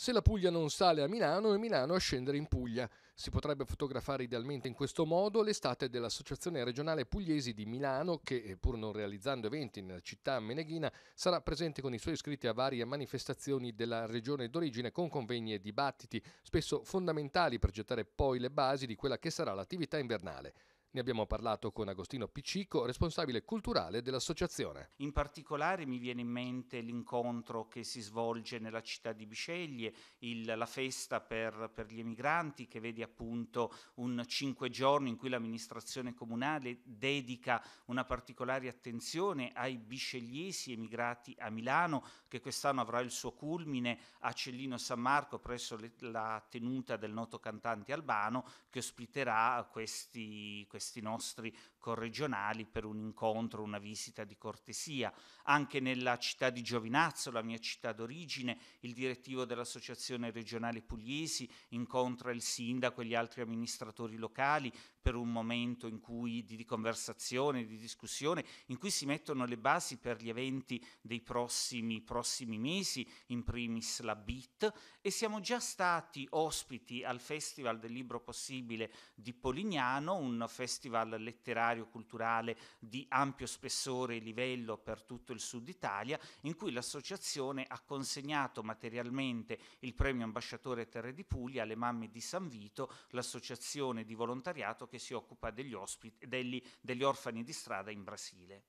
se la Puglia non sale a Milano è Milano a scendere in Puglia. Si potrebbe fotografare idealmente in questo modo l'estate dell'Associazione Regionale Pugliesi di Milano che, eh, pur non realizzando eventi nella città meneghina, sarà presente con i suoi iscritti a varie manifestazioni della regione d'origine con convegni e dibattiti, spesso fondamentali per gettare poi le basi di quella che sarà l'attività invernale. Ne abbiamo parlato con Agostino Piccico, responsabile culturale dell'associazione. In particolare mi viene in mente l'incontro che si svolge nella città di Bisceglie, il, la festa per, per, gli emigranti che vede appunto un cinque giorni in cui l'amministrazione comunale dedica una particolare attenzione ai biscegliesi emigrati a Milano che quest'anno avrà il suo culmine a Cellino San Marco presso le, la tenuta del noto cantante Albano che ospiterà questi, questi questi nostri corregionali per un incontro, una visita di cortesia. Anche nella città di Giovinazzo, la mia città d'origine, il direttivo dell'Associazione regionale Pugliesi incontra il sindaco e gli altri amministratori locali per un momento in cui, di, di conversazione, di discussione, in cui si mettono le basi per gli eventi dei prossimi, prossimi mesi, in primis la BIT, e siamo già stati ospiti al Festival del Libro Possibile di Polignano, un festival festival letterario-culturale di ampio spessore e livello per tutto il sud Italia, in cui l'associazione ha consegnato materialmente il premio ambasciatore Terre di Puglia alle mamme di San Vito, l'associazione di volontariato che si occupa degli, ospiti, degli, degli orfani di strada in Brasile.